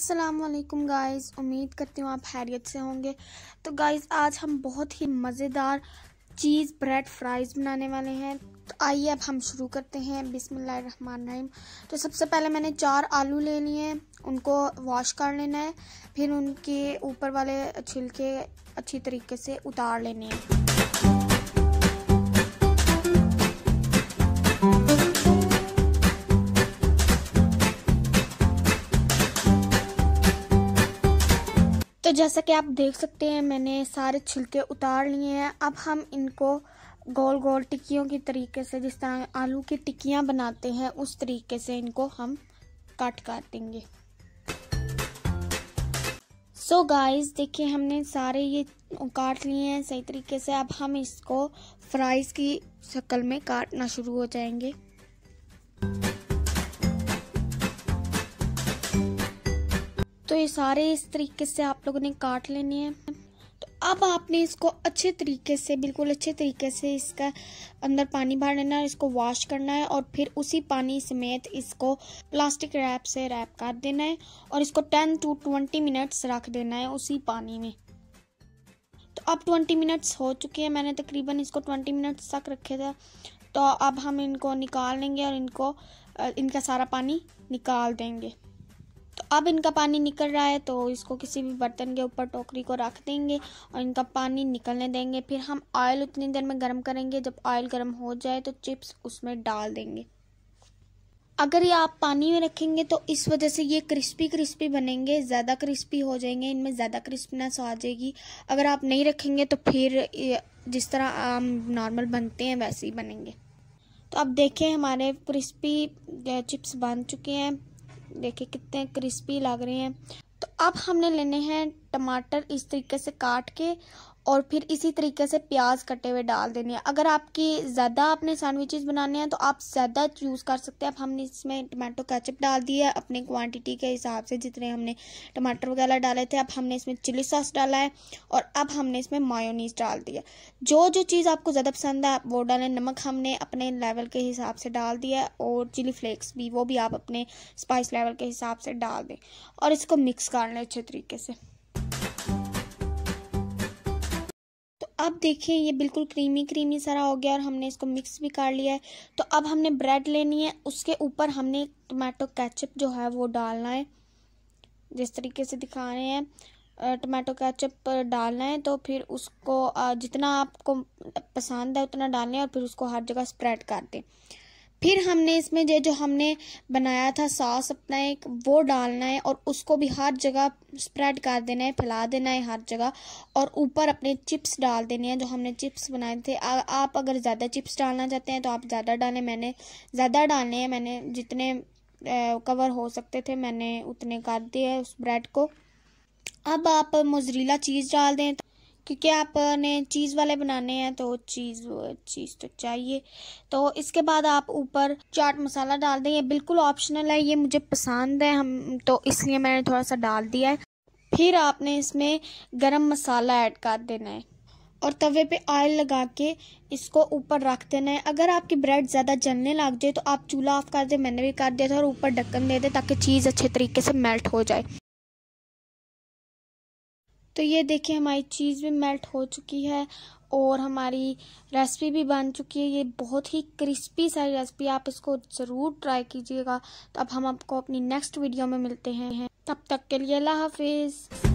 Aslam guys उम्मीद करती हूँ आप हैरियत से होंगे तो गाइस आज हम बहुत ही मज़ेदार चीज़ ब्रेड फ्राइज़ बनाने वाले हैं तो आइए अब हम शुरू करते हैं बिसमीम तो सबसे पहले मैंने चार आलू ले लिए हैं उनको वॉश कर लेना है फिर उनके ऊपर वाले छिलके अच्छी तरीके से उतार लेने हैं तो जैसा कि आप देख सकते हैं मैंने सारे छिलके उतार लिए हैं अब हम इनको गोल गोल टिक्कियों की तरीके से जिस तरह आलू की टिक्कियाँ बनाते हैं उस तरीके से इनको हम काट कर देंगे सो गाइस देखिए हमने सारे ये काट लिए हैं सही तरीके से अब हम इसको फ्राइज़ की शक्ल में काटना शुरू हो जाएंगे तो ये सारे इस तरीके से आप लोगों ने काट लेने हैं तो अब आपने इसको अच्छे तरीके से बिल्कुल अच्छे तरीके से इसका अंदर पानी भर लेना है इसको वॉश करना है और फिर उसी पानी समेत इसको प्लास्टिक रैप से रैप कर देना है और इसको टेन टू ट्वेंटी मिनट्स रख देना है उसी पानी में तो अब ट्वेंटी मिनट्स हो चुके हैं मैंने तकरीबन इसको ट्वेंटी मिनट्स तक रखे थे तो अब हम इनको निकाल लेंगे और इनको इनका सारा पानी निकाल देंगे अब इनका पानी निकल रहा है तो इसको किसी भी बर्तन के ऊपर टोकरी को रख देंगे और इनका पानी निकलने देंगे फिर हम ऑयल उतनी देर में गर्म करेंगे जब ऑयल गर्म हो जाए तो चिप्स उसमें डाल देंगे अगर ये आप पानी में रखेंगे तो इस वजह से ये क्रिस्पी क्रिस्पी बनेंगे ज़्यादा क्रिस्पी हो जाएंगे इनमें ज़्यादा क्रिस्पनेस आ जाएगी अगर आप नहीं रखेंगे तो फिर जिस तरह आम नॉर्मल बनते हैं वैसे ही बनेंगे तो अब देखें हमारे क्रिस्पी चिप्स बन चुके हैं देखिए कितने क्रिस्पी लग रहे हैं तो अब हमने लेने हैं टमाटर इस तरीके से काट के और फिर इसी तरीके से प्याज कटे हुए डाल देने हैं अगर आपकी ज़्यादा आपने सैंडविचेस बनाने हैं तो आप ज़्यादा यूज़ कर सकते हैं अब हमने इसमें टमाटो केचप डाल दिया है अपने क्वांटिटी के हिसाब से जितने हमने टमाटर वगैरह डाले थे अब हमने इसमें चिली सॉस डाला है और अब हमने इसमें मायोनीस डाल दिया जो जो चीज़ आपको ज़्यादा पसंद है वो डालें नमक हमने अपने लेवल के हिसाब से डाल दिया है और चिली फ्लेक्स भी वो भी आप अपने स्पाइस लेवल के हिसाब से डाल दें और इसको मिक्स कर लें अच्छे तरीके से अब देखिए ये बिल्कुल क्रीमी क्रीमी सारा हो गया और हमने इसको मिक्स भी कर लिया है तो अब हमने ब्रेड लेनी है उसके ऊपर हमने टमाटो कैचअप जो है वो डालना है जिस तरीके से दिखा रहे हैं टमाटो कैचअप डालना है तो फिर उसको जितना आपको पसंद है उतना डालें और फिर उसको हर जगह स्प्रेड कर दें फिर हमने इसमें जो जो हमने बनाया था सॉस अपना एक वो डालना है और उसको भी हर जगह स्प्रेड कर देना है फैला देना है हर जगह और ऊपर अपने चिप्स डाल देने हैं जो हमने चिप्स बनाए थे आ, आप अगर ज़्यादा चिप्स डालना चाहते हैं तो आप ज़्यादा डालें मैंने ज़्यादा डालने हैं मैंने जितने कवर हो सकते थे मैंने उतने कर दिए उस ब्रेड को अब आप मोजरीला चीज़ डाल दें तो क्योंकि आपने चीज़ वाले बनाने हैं तो चीज़ चीज़ तो चाहिए तो इसके बाद आप ऊपर चाट मसाला डाल दें ये बिल्कुल ऑप्शनल है ये मुझे पसंद है हम तो इसलिए मैंने थोड़ा सा डाल दिया है फिर आपने इसमें गरम मसाला ऐड कर देना है और तवे पे ऑयल लगा के इसको ऊपर रख देना है अगर आपकी ब्रेड ज़्यादा जलने लग जाए तो आप चूल्हा ऑफ कर दें मैंने भी कर दिया था और ऊपर ढक्कन दे दें ताकि चीज़ अच्छे तरीके से मेल्ट हो जाए तो ये देखिए हमारी चीज़ भी मेल्ट हो चुकी है और हमारी रेसिपी भी बन चुकी है ये बहुत ही क्रिस्पी सारी रेसिपी आप इसको ज़रूर ट्राई कीजिएगा तो अब हम आपको अपनी नेक्स्ट वीडियो में मिलते हैं तब तक के लिए अल्लाह हाफिज़